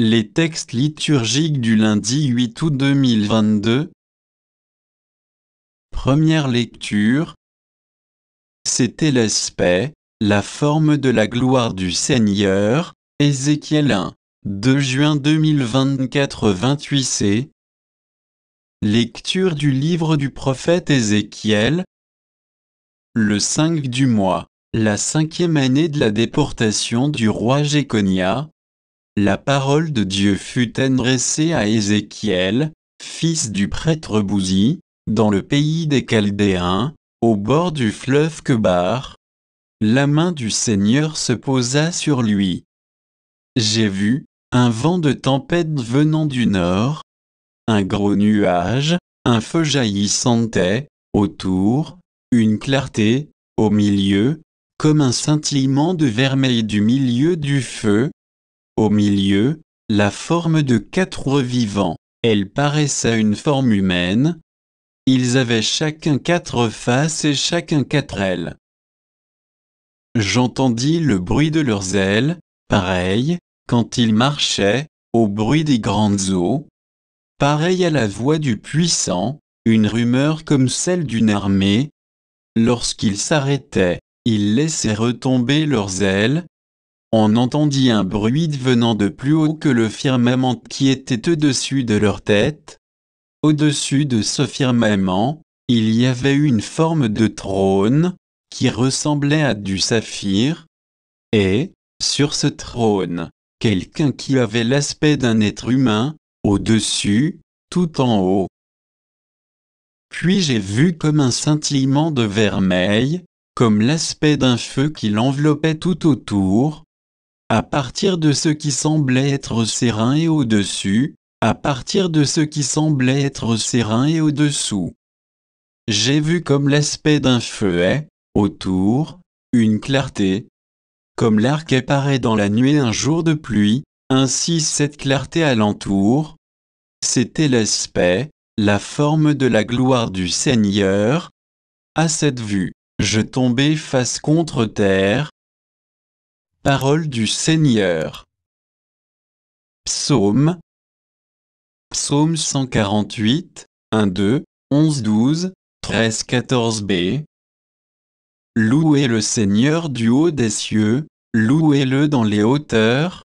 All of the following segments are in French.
Les textes liturgiques du lundi 8 août 2022 Première lecture C'était l'aspect, la forme de la gloire du Seigneur, Ézéchiel 1, 2 juin 2024-28c Lecture du livre du prophète Ézéchiel Le 5 du mois, la cinquième année de la déportation du roi Jéconia, la parole de Dieu fut adressée à Ézéchiel, fils du prêtre Bouzi, dans le pays des Chaldéens, au bord du fleuve Kebar. La main du Seigneur se posa sur lui. J'ai vu, un vent de tempête venant du nord, un gros nuage, un feu sentait autour, une clarté, au milieu, comme un scintillement de vermeil du milieu du feu, au milieu, la forme de quatre vivants. Elle paraissait une forme humaine. Ils avaient chacun quatre faces et chacun quatre ailes. J'entendis le bruit de leurs ailes, pareil, quand ils marchaient, au bruit des grandes eaux, pareil à la voix du puissant, une rumeur comme celle d'une armée. Lorsqu'ils s'arrêtaient, ils laissaient retomber leurs ailes, on entendit un bruit venant de plus haut que le firmament qui était au-dessus de leur tête. Au-dessus de ce firmament, il y avait une forme de trône, qui ressemblait à du saphir, et, sur ce trône, quelqu'un qui avait l'aspect d'un être humain, au-dessus, tout en haut. Puis j'ai vu comme un scintillement de vermeil, comme l'aspect d'un feu qui l'enveloppait tout autour, à partir de ce qui semblait être serein et au-dessus, à partir de ce qui semblait être serein et au-dessous. J'ai vu comme l'aspect d'un feu est, autour, une clarté. Comme l'arc apparaît dans la nuit un jour de pluie, ainsi cette clarté alentour. C'était l'aspect, la forme de la gloire du Seigneur. À cette vue, je tombai face contre terre, Parole du Seigneur. Psaume. Psaume 148, 1, 2, 11, 12, 13, 14b. Louez le Seigneur du haut des cieux, louez-le dans les hauteurs.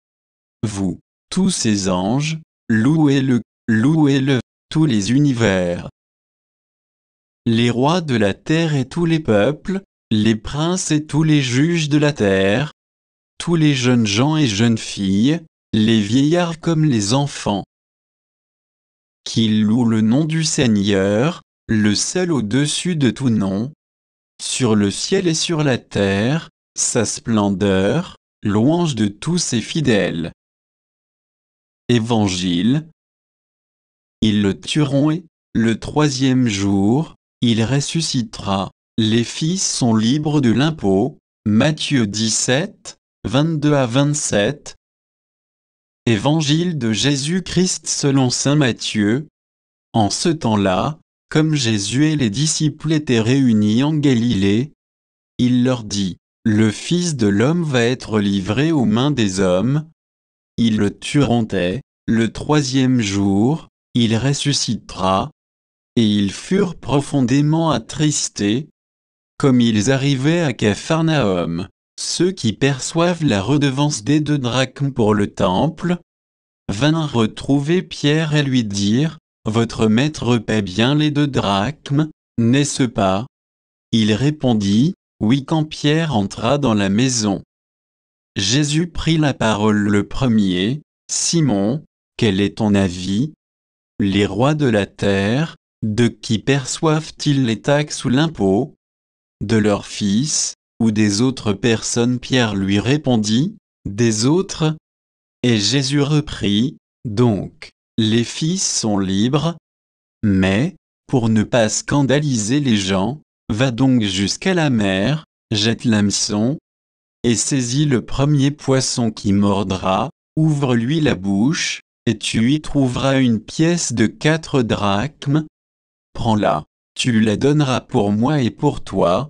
Vous, tous ses anges, louez-le, louez-le, tous les univers. Les rois de la terre et tous les peuples, les princes et tous les juges de la terre, tous les jeunes gens et jeunes filles, les vieillards comme les enfants. Qu'ils louent le nom du Seigneur, le seul au-dessus de tout nom, sur le ciel et sur la terre, sa splendeur, louange de tous ses fidèles. Évangile Ils le tueront et, le troisième jour, il ressuscitera. Les fils sont libres de l'impôt. Matthieu 17, 22 à 27 Évangile de Jésus-Christ selon Saint Matthieu En ce temps-là, comme Jésus et les disciples étaient réunis en Galilée, il leur dit, Le Fils de l'homme va être livré aux mains des hommes, ils le tueront et, le troisième jour, il ressuscitera, et ils furent profondément attristés, comme ils arrivaient à Capharnaüm ceux qui perçoivent la redevance des deux drachmes pour le temple, vinrent retrouver Pierre et lui dire, Votre maître paie bien les deux drachmes, n'est-ce pas Il répondit, Oui quand Pierre entra dans la maison. Jésus prit la parole le premier, Simon, quel est ton avis Les rois de la terre, de qui perçoivent-ils les taxes ou l'impôt De leurs fils, ou des autres personnes Pierre lui répondit, Des autres Et Jésus reprit, Donc, les fils sont libres, mais, pour ne pas scandaliser les gens, va donc jusqu'à la mer, jette l'hameçon, et saisis le premier poisson qui mordra, ouvre-lui la bouche, et tu y trouveras une pièce de quatre drachmes. Prends-la, tu la donneras pour moi et pour toi,